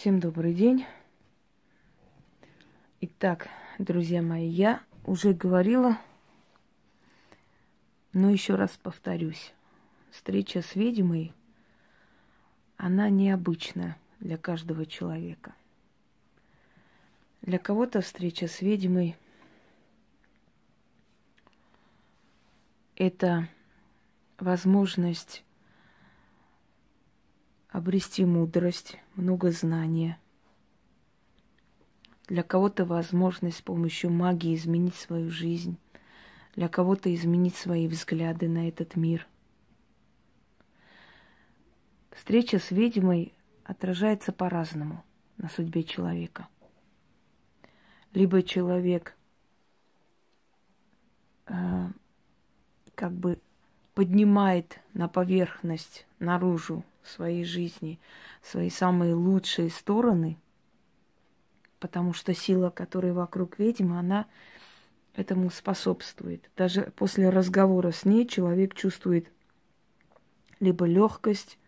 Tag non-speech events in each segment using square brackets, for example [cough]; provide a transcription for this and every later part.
Всем добрый день. Итак, друзья мои, я уже говорила, но еще раз повторюсь. Встреча с ведьмой, она необычна для каждого человека. Для кого-то встреча с ведьмой – это возможность обрести мудрость, много знания. Для кого-то возможность с помощью магии изменить свою жизнь, для кого-то изменить свои взгляды на этот мир. Встреча с ведьмой отражается по-разному на судьбе человека. Либо человек э, как бы поднимает на поверхность, наружу своей жизни, свои самые лучшие стороны, потому что сила, которая вокруг ведьмы, она этому способствует. Даже после разговора с ней человек чувствует либо легкость,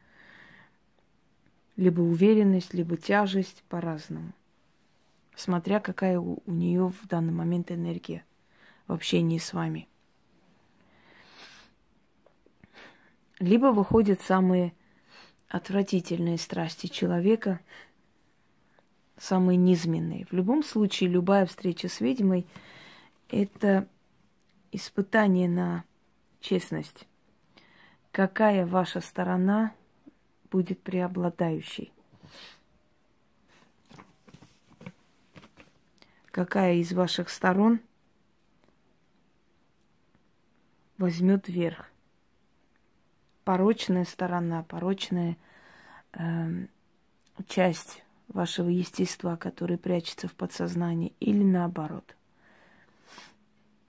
либо уверенность, либо тяжесть по-разному, смотря какая у, у нее в данный момент энергия в общении с вами. Либо выходят самые отвратительные страсти человека, самые низменные. В любом случае, любая встреча с ведьмой – это испытание на честность. Какая ваша сторона будет преобладающей? Какая из ваших сторон возьмет верх? порочная сторона, порочная э, часть вашего естества, которая прячется в подсознании, или наоборот.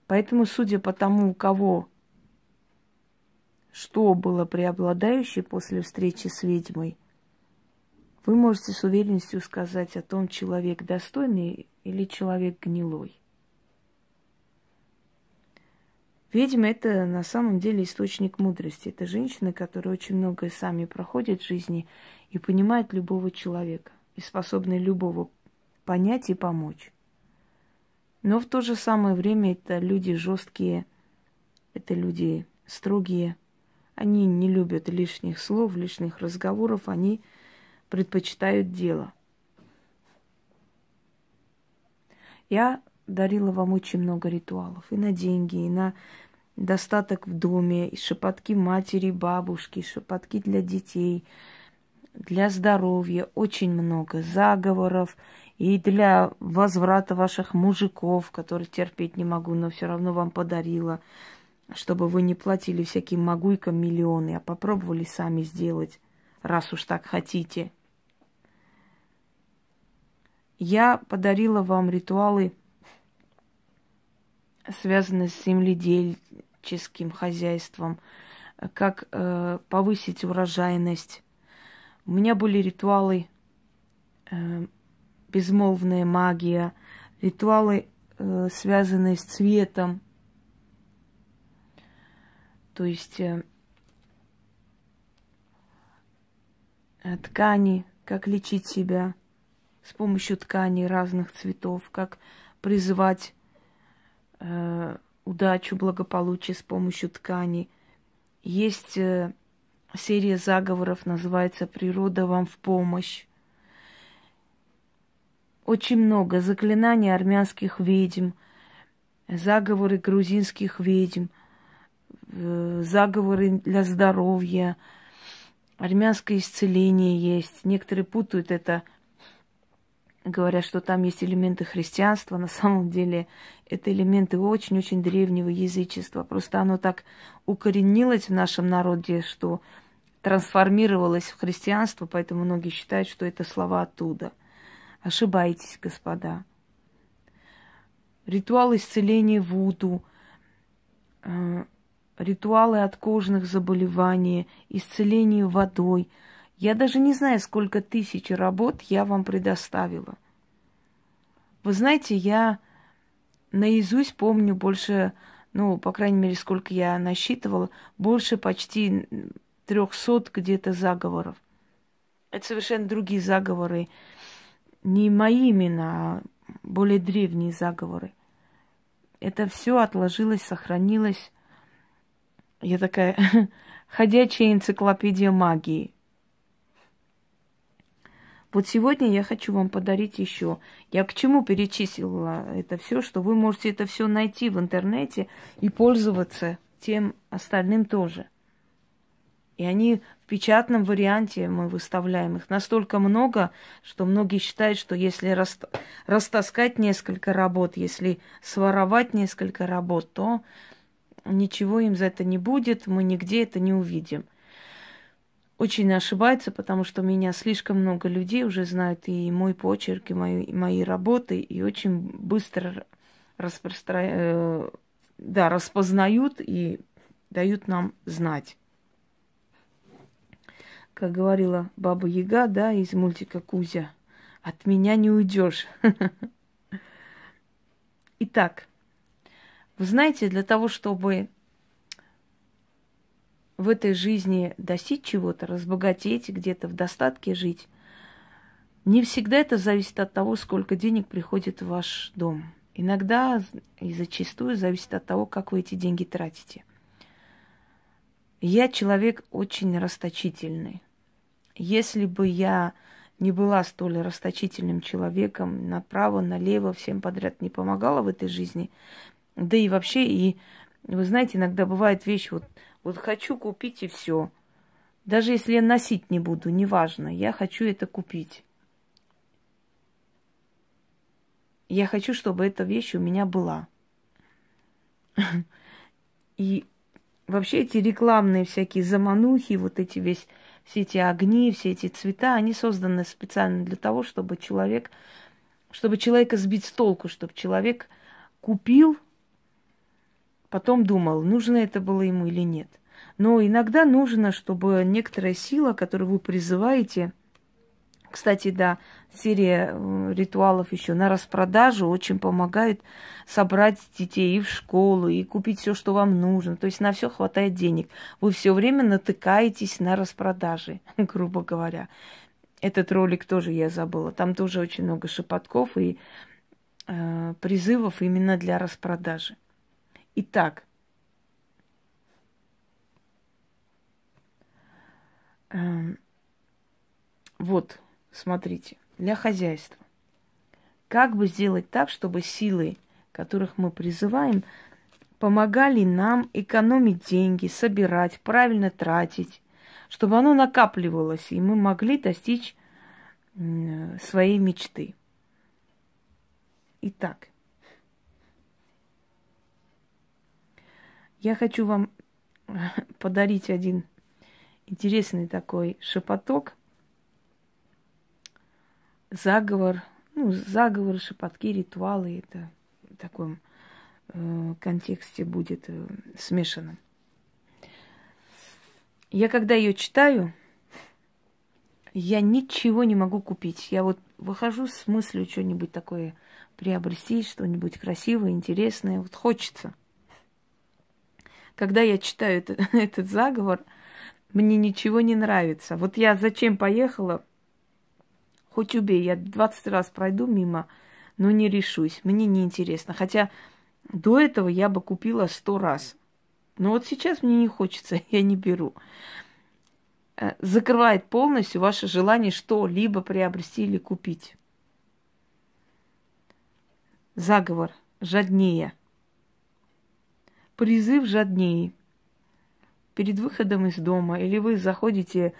Поэтому, судя по тому, у кого что было преобладающее после встречи с ведьмой, вы можете с уверенностью сказать о том, человек достойный или человек гнилой. Ведьма – это на самом деле источник мудрости. Это женщины, которые очень многое сами проходят в жизни и понимают любого человека, и способны любого понять и помочь. Но в то же самое время это люди жесткие, это люди строгие. Они не любят лишних слов, лишних разговоров, они предпочитают дело. Я дарила вам очень много ритуалов. И на деньги, и на достаток в доме, и шепотки матери, бабушки, шепотки для детей, для здоровья. Очень много заговоров. И для возврата ваших мужиков, которые терпеть не могу, но все равно вам подарила, чтобы вы не платили всяким могуйкам миллионы, а попробовали сами сделать, раз уж так хотите. Я подарила вам ритуалы связаны с земледельческим хозяйством, как э, повысить урожайность. У меня были ритуалы э, безмолвная магия, ритуалы, э, связанные с цветом. То есть э, э ткани, как лечить себя с помощью тканей разных цветов, как призывать Э, удачу, благополучие с помощью ткани. Есть э, серия заговоров, называется «Природа вам в помощь». Очень много заклинаний армянских ведьм, заговоры грузинских ведьм, э, заговоры для здоровья, армянское исцеление есть. Некоторые путают это – говорят, что там есть элементы христианства, на самом деле это элементы очень-очень древнего язычества. Просто оно так укоренилось в нашем народе, что трансформировалось в христианство, поэтому многие считают, что это слова оттуда. Ошибаетесь, господа. Ритуал исцеления Вуду, э, ритуалы от кожных заболеваний, исцеление водой – я даже не знаю, сколько тысяч работ я вам предоставила. Вы знаете, я наизусть помню больше, ну, по крайней мере, сколько я насчитывала, больше почти трехсот где-то заговоров. Это совершенно другие заговоры. Не мои именно, а более древние заговоры. Это все отложилось, сохранилось. Я такая [laughs] ходячая энциклопедия магии. Вот сегодня я хочу вам подарить еще. Я к чему перечислила это все, что вы можете это все найти в интернете и пользоваться тем остальным тоже. И они в печатном варианте мы выставляем их настолько много, что многие считают, что если рас... растаскать несколько работ, если своровать несколько работ, то ничего им за это не будет, мы нигде это не увидим очень ошибается, потому что меня слишком много людей уже знают и мой почерк, и мои, и мои работы, и очень быстро распростра... Э, да, распознают и дают нам знать. Как говорила Баба Яга, да, из мультика Кузя, от меня не уйдешь. [laughs] Итак, вы знаете, для того, чтобы в этой жизни достичь чего-то, разбогатеть, где-то в достатке жить, не всегда это зависит от того, сколько денег приходит в ваш дом. Иногда и зачастую зависит от того, как вы эти деньги тратите. Я человек очень расточительный. Если бы я не была столь расточительным человеком, направо, налево, всем подряд не помогала в этой жизни, да и вообще, и вы знаете, иногда бывает вещь, вот вот хочу купить и все. Даже если я носить не буду, неважно, я хочу это купить. Я хочу, чтобы эта вещь у меня была. [laughs] И вообще эти рекламные всякие заманухи, вот эти весь, все эти огни, все эти цвета, они созданы специально для того, чтобы человек, чтобы человека сбить с толку, чтобы человек купил Потом думал, нужно это было ему или нет. Но иногда нужно, чтобы некоторая сила, которую вы призываете, кстати, да, серия э, ритуалов еще на распродажу очень помогает собрать детей и в школу, и купить все, что вам нужно. То есть на все хватает денег. Вы все время натыкаетесь на распродажи, [laughs] грубо говоря. Этот ролик тоже я забыла. Там тоже очень много шепотков и э, призывов именно для распродажи. Итак, эм, вот, смотрите, для хозяйства. Как бы сделать так, чтобы силы, которых мы призываем, помогали нам экономить деньги, собирать, правильно тратить, чтобы оно накапливалось, и мы могли достичь своей мечты. Итак, Я хочу вам [laughs] подарить один интересный такой шепоток. Заговор, ну, заговоры, шепотки, ритуалы. Это в таком э, контексте будет э, смешанным. Я когда ее читаю, я ничего не могу купить. Я вот выхожу с мыслью что-нибудь такое приобрести, что-нибудь красивое, интересное. Вот хочется – когда я читаю этот, [laughs] этот заговор, мне ничего не нравится. Вот я зачем поехала, хоть убей, я 20 раз пройду мимо, но не решусь, мне неинтересно. Хотя до этого я бы купила сто раз. Но вот сейчас мне не хочется, [laughs] я не беру. Э, закрывает полностью ваше желание что-либо приобрести или купить. Заговор жаднее – призыв жадней Перед выходом из дома, или вы заходите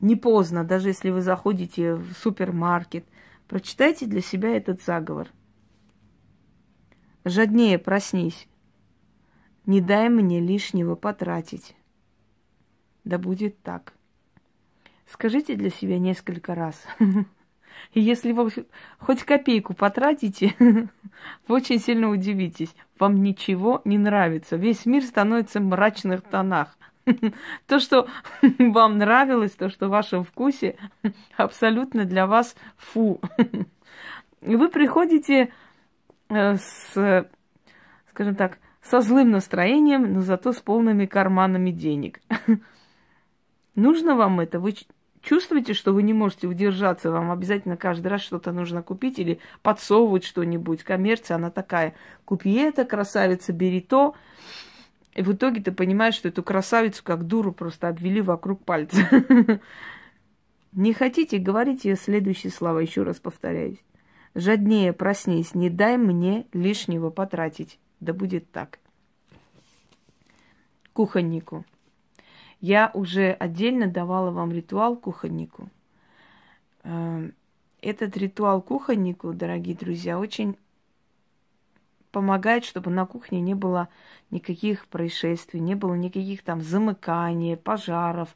не поздно, даже если вы заходите в супермаркет, прочитайте для себя этот заговор. Жаднее проснись, не дай мне лишнего потратить. Да будет так. Скажите для себя несколько раз. [laughs] И если вы хоть копейку потратите, [laughs] вы очень сильно удивитесь. Вам ничего не нравится. Весь мир становится в мрачных тонах. [laughs] То, что [laughs] вам нравилось, то, что в вашем вкусе, абсолютно для вас фу. И вы приходите э, с, скажем так, со злым настроением, но зато с полными карманами денег. Нужно вам это? Вы чувствуете, что вы не можете удержаться, вам обязательно каждый раз что-то нужно купить или подсовывать что-нибудь. Коммерция, она такая. Купи это, красавица, бери то. И в итоге ты понимаешь, что эту красавицу как дуру просто обвели вокруг пальца. [laughs] Не хотите, говорите следующие слова, еще раз повторяюсь. Жаднее проснись, не дай мне лишнего потратить. Да будет так. Кухоннику. Я уже отдельно давала вам ритуал кухоннику. Эм, этот ритуал кухоннику, дорогие друзья, очень помогает, чтобы на кухне не было никаких происшествий, не было никаких там замыканий, пожаров,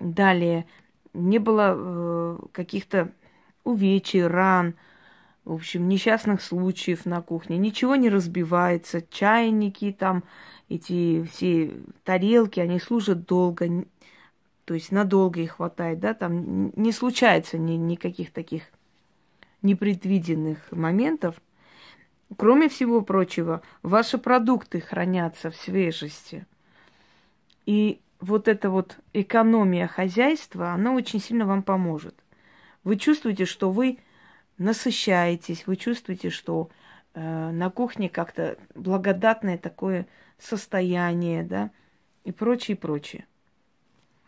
далее не было э, каких-то увечий, ран, в общем, несчастных случаев на кухне. Ничего не разбивается. Чайники там, эти все тарелки, они служат долго. То есть надолго их хватает, да, там не случается ни, никаких таких непредвиденных моментов. Кроме всего прочего, ваши продукты хранятся в свежести. И вот эта вот экономия хозяйства, она очень сильно вам поможет. Вы чувствуете, что вы насыщаетесь, вы чувствуете, что э, на кухне как-то благодатное такое состояние, да, и прочее, прочее.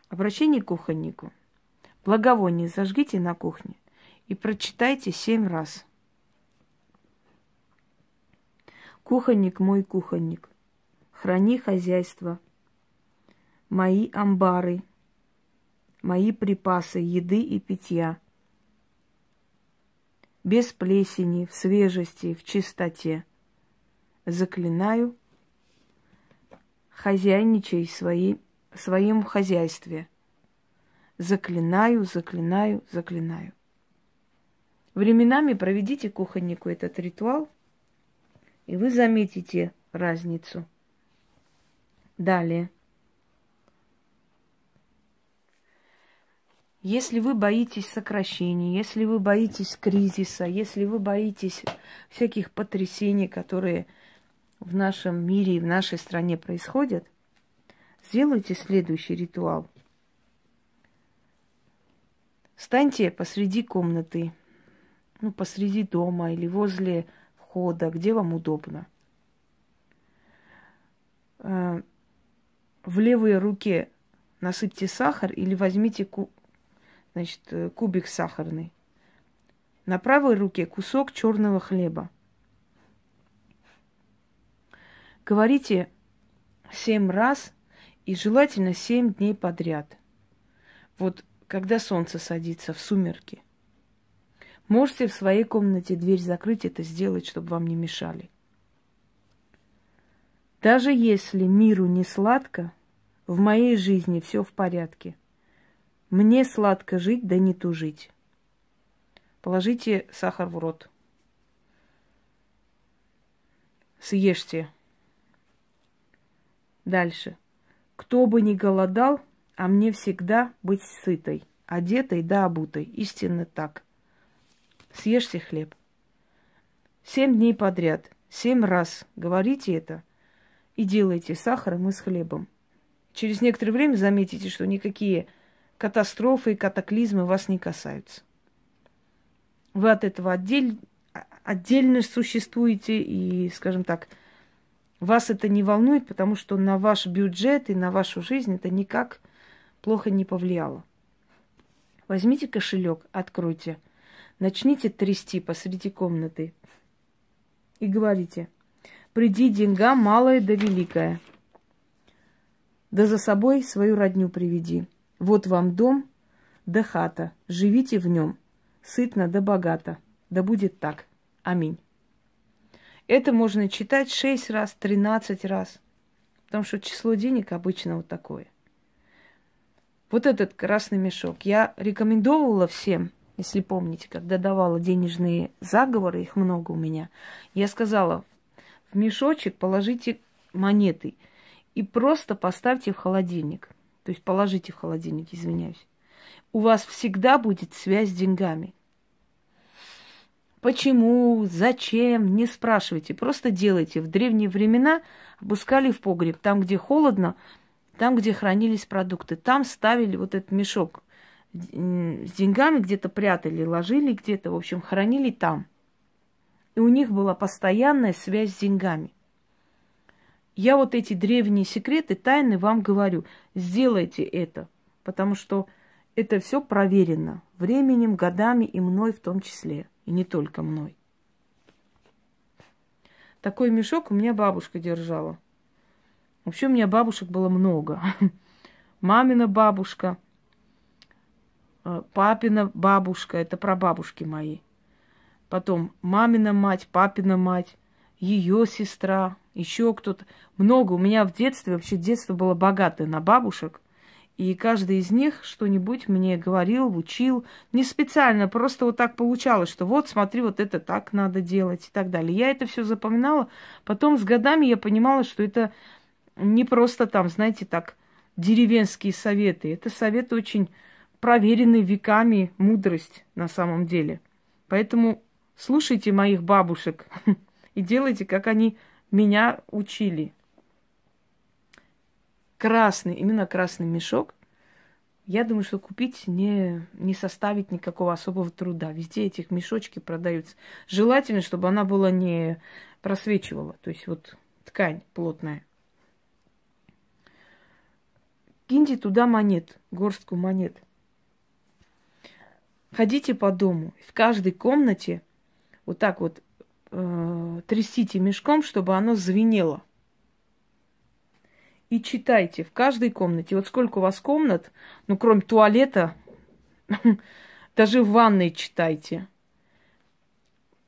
Обращение к кухоннику. Благовоние зажгите на кухне и прочитайте семь раз. Кухонник мой кухонник, храни хозяйство, мои амбары, мои припасы еды и питья – без плесени, в свежести, в чистоте. Заклинаю, хозяйничай свои, в своем хозяйстве. Заклинаю, заклинаю, заклинаю. Временами проведите кухоннику этот ритуал, и вы заметите разницу. Далее. Если вы боитесь сокращений, если вы боитесь кризиса, если вы боитесь всяких потрясений, которые в нашем мире и в нашей стране происходят, сделайте следующий ритуал. Станьте посреди комнаты, ну, посреди дома или возле входа, где вам удобно. Э, в левой руке насыпьте сахар или возьмите ку- значит, э, кубик сахарный. На правой руке кусок черного хлеба. Говорите семь раз и желательно семь дней подряд. Вот когда солнце садится в сумерки. Можете в своей комнате дверь закрыть, это сделать, чтобы вам не мешали. Даже если миру не сладко, в моей жизни все в порядке – мне сладко жить, да не тужить. Положите сахар в рот. Съешьте. Дальше. Кто бы ни голодал, а мне всегда быть сытой, одетой да обутой. Истинно так. Съешьте хлеб. Семь дней подряд, семь раз говорите это и делайте сахаром и с хлебом. Через некоторое время заметите, что никакие катастрофы и катаклизмы вас не касаются. Вы от этого отдель, отдельно существуете, и, скажем так, вас это не волнует, потому что на ваш бюджет и на вашу жизнь это никак плохо не повлияло. Возьмите кошелек, откройте, начните трясти посреди комнаты и говорите, приди деньга малая да великая, да за собой свою родню приведи – вот вам дом да хата, живите в нем, сытно да богато, да будет так. Аминь. Это можно читать 6 раз, 13 раз, потому что число денег обычно вот такое. Вот этот красный мешок я рекомендовала всем, если помните, когда давала денежные заговоры, их много у меня, я сказала, в мешочек положите монеты и просто поставьте в холодильник – то есть положите в холодильник, извиняюсь, у вас всегда будет связь с деньгами. Почему, зачем, не спрашивайте, просто делайте. В древние времена опускали в погреб, там, где холодно, там, где хранились продукты, там ставили вот этот мешок с деньгами, где-то прятали, ложили где-то, в общем, хранили там. И у них была постоянная связь с деньгами. Я вот эти древние секреты, тайны вам говорю. Сделайте это, потому что это все проверено временем, годами и мной в том числе, и не только мной. Такой мешок у меня бабушка держала. Вообще у меня бабушек было много. [laughs] Мамина бабушка, э, папина бабушка, это про бабушки мои. Потом мамина мать, папина мать ее сестра, еще кто-то. Много. У меня в детстве, вообще детство было богатое на бабушек. И каждый из них что-нибудь мне говорил, учил. Не специально, просто вот так получалось, что вот смотри, вот это так надо делать и так далее. Я это все запоминала. Потом с годами я понимала, что это не просто там, знаете, так деревенские советы. Это советы очень проверенные веками мудрость на самом деле. Поэтому слушайте моих бабушек. [laughs] и делайте, как они меня учили. Красный, именно красный мешок, я думаю, что купить не, не составит никакого особого труда. Везде этих мешочки продаются. Желательно, чтобы она была не просвечивала, то есть вот ткань плотная. Киньте туда монет, горстку монет. Ходите по дому. В каждой комнате вот так вот э, трясите мешком, чтобы оно звенело. И читайте в каждой комнате. Вот сколько у вас комнат, ну, кроме туалета, [laughs] даже в ванной читайте.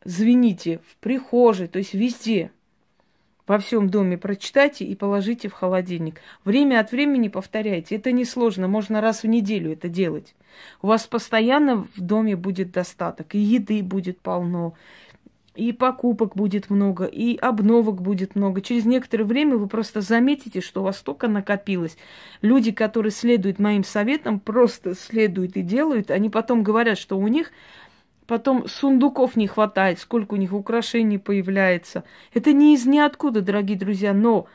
Звените в прихожей, то есть везде во всем доме прочитайте и положите в холодильник. Время от времени повторяйте. Это несложно, можно раз в неделю это делать. У вас постоянно в доме будет достаток, и еды будет полно, и покупок будет много, и обновок будет много. Через некоторое время вы просто заметите, что у вас столько накопилось. Люди, которые следуют моим советам, просто следуют и делают. Они потом говорят, что у них потом сундуков не хватает, сколько у них украшений появляется. Это не из ниоткуда, дорогие друзья, но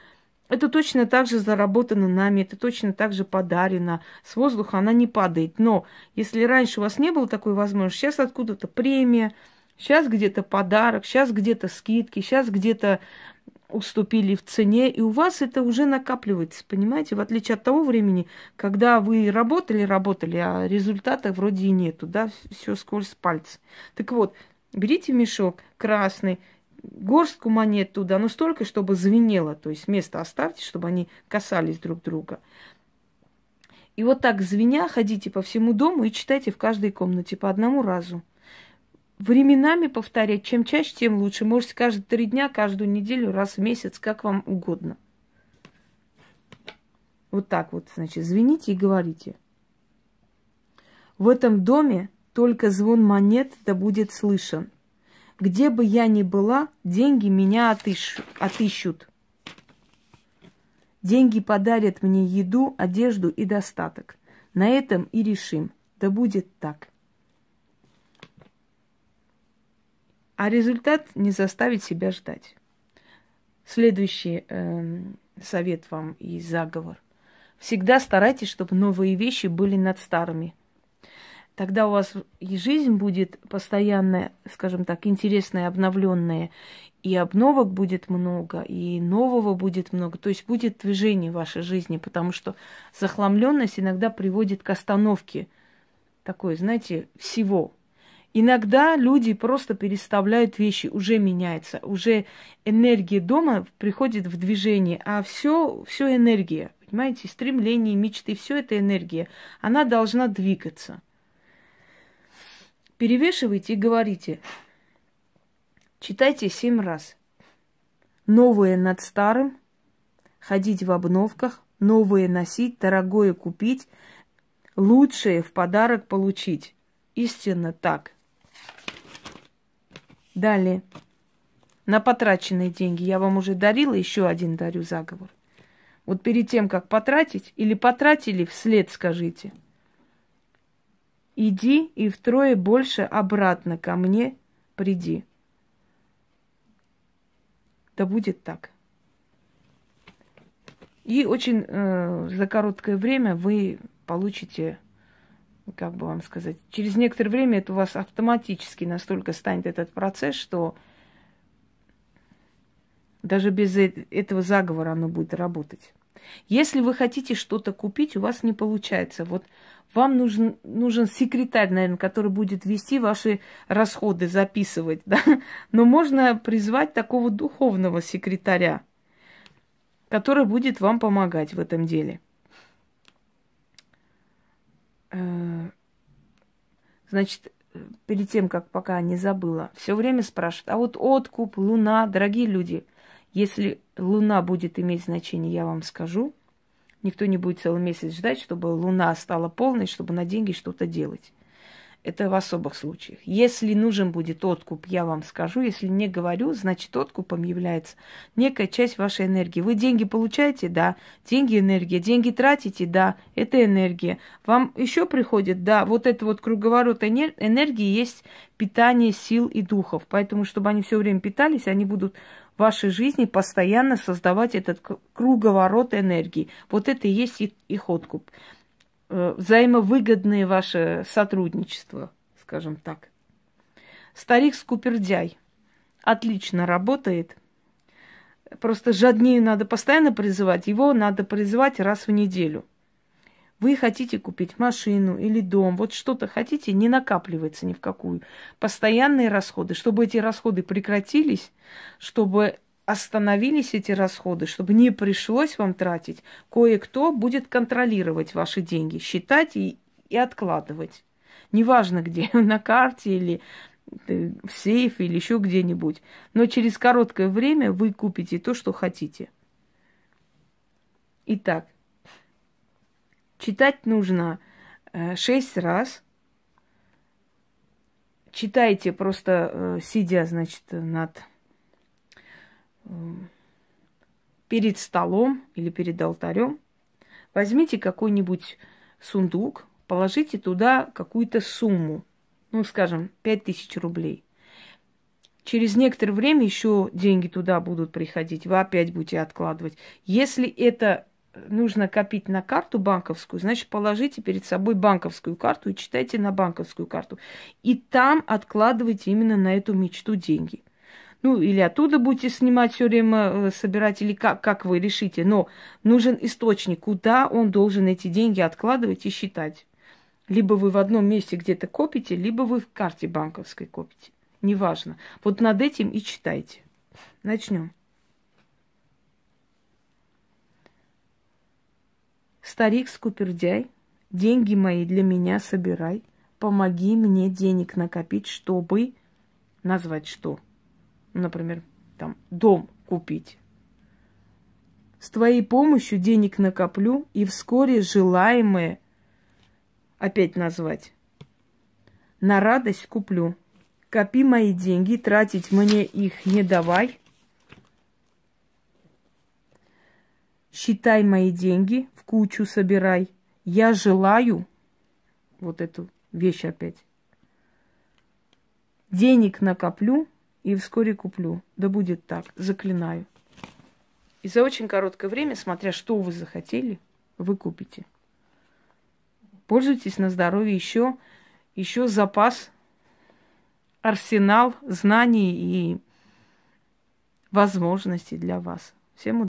это точно так же заработано нами, это точно так же подарено. С воздуха она не падает. Но если раньше у вас не было такой возможности, сейчас откуда-то премия – Сейчас где-то подарок, сейчас где-то скидки, сейчас где-то уступили в цене, и у вас это уже накапливается, понимаете? В отличие от того времени, когда вы работали, работали, а результата вроде и нету, да, все скользь пальцы. Так вот, берите мешок красный, горстку монет туда, но ну, столько, чтобы звенело, то есть место оставьте, чтобы они касались друг друга. И вот так звеня ходите по всему дому и читайте в каждой комнате по одному разу временами повторять. Чем чаще, тем лучше. Можете каждые три дня, каждую неделю, раз в месяц, как вам угодно. Вот так вот, значит, звените и говорите. В этом доме только звон монет да будет слышен. Где бы я ни была, деньги меня отыщ... отыщут. Деньги подарят мне еду, одежду и достаток. На этом и решим. Да будет так. А результат не заставит себя ждать. Следующий э, совет вам и заговор. Всегда старайтесь, чтобы новые вещи были над старыми. Тогда у вас и жизнь будет постоянная, скажем так, интересная, обновленная, и обновок будет много, и нового будет много. То есть будет движение в вашей жизни, потому что захламленность иногда приводит к остановке такой, знаете, всего – Иногда люди просто переставляют вещи, уже меняется, уже энергия дома приходит в движение, а все, все энергия, понимаете, стремления, мечты, все это энергия, она должна двигаться. Перевешивайте и говорите, читайте семь раз. Новое над старым, ходить в обновках, новое носить, дорогое купить, лучшее в подарок получить. Истинно так. Далее. На потраченные деньги. Я вам уже дарила, еще один дарю заговор. Вот перед тем, как потратить, или потратили, вслед скажите. Иди и втрое больше обратно ко мне приди. Да будет так. И очень э, за короткое время вы получите как бы вам сказать, через некоторое время это у вас автоматически настолько станет этот процесс, что даже без э, этого заговора оно будет работать. Если вы хотите что-то купить, у вас не получается. Вот вам нужен, нужен секретарь, наверное, который будет вести ваши расходы, записывать. [laughs] Да? Но можно призвать такого духовного секретаря, который будет вам помогать в этом деле. Э, значит, э, перед тем, как пока не забыла, все время спрашивают, а вот откуп, луна, дорогие люди, если луна будет иметь значение, я вам скажу, никто не будет целый месяц ждать, чтобы луна стала полной, чтобы на деньги что-то делать. Это в особых случаях. Если нужен будет откуп, я вам скажу. Если не говорю, значит откупом является некая часть вашей энергии. Вы деньги получаете, да, деньги энергия, деньги тратите, да, это энергия. Вам еще приходит, да, вот это вот круговорот энергии есть питание сил и духов. Поэтому, чтобы они все время питались, они будут в вашей жизни постоянно создавать этот круговорот энергии. Вот это и есть их откуп. Э, взаимовыгодное ваше сотрудничество, скажем так. Старик Скупердяй отлично работает. Просто жаднее надо постоянно призывать. Его надо призывать раз в неделю. Вы хотите купить машину или дом, вот что-то хотите, не накапливается ни в какую. Постоянные расходы. Чтобы эти расходы прекратились, чтобы остановились эти расходы, чтобы не пришлось вам тратить, кое-кто будет контролировать ваши деньги, считать и, и откладывать. Неважно где, [laughs] на карте или э, в сейфе или еще где-нибудь. Но через короткое время вы купите то, что хотите. Итак, читать нужно э, шесть раз. Читайте просто э, сидя, значит, над перед столом или перед алтарем возьмите какой-нибудь сундук, положите туда какую-то сумму, ну, скажем, 5000 рублей. Через некоторое время еще деньги туда будут приходить, вы опять будете откладывать. Если это нужно копить на карту банковскую, значит, положите перед собой банковскую карту и читайте на банковскую карту. И там откладывайте именно на эту мечту деньги – ну, или оттуда будете снимать все время, э, собирать, или как, как вы решите. Но нужен источник, куда он должен эти деньги откладывать и считать. Либо вы в одном месте где-то копите, либо вы в карте банковской копите. Неважно. Вот над этим и читайте. Начнем. Старик Скупердяй, деньги мои для меня собирай. Помоги мне денег накопить, чтобы назвать что – например, там, дом купить. С твоей помощью денег накоплю и вскоре желаемое опять назвать. На радость куплю. Копи мои деньги, тратить мне их не давай. Считай мои деньги, в кучу собирай. Я желаю вот эту вещь опять. Денег накоплю и вскоре куплю. Да будет так, заклинаю. И за очень короткое время, смотря что вы захотели, вы купите. Пользуйтесь на здоровье еще, еще запас, арсенал знаний и возможностей для вас. Всем удачи!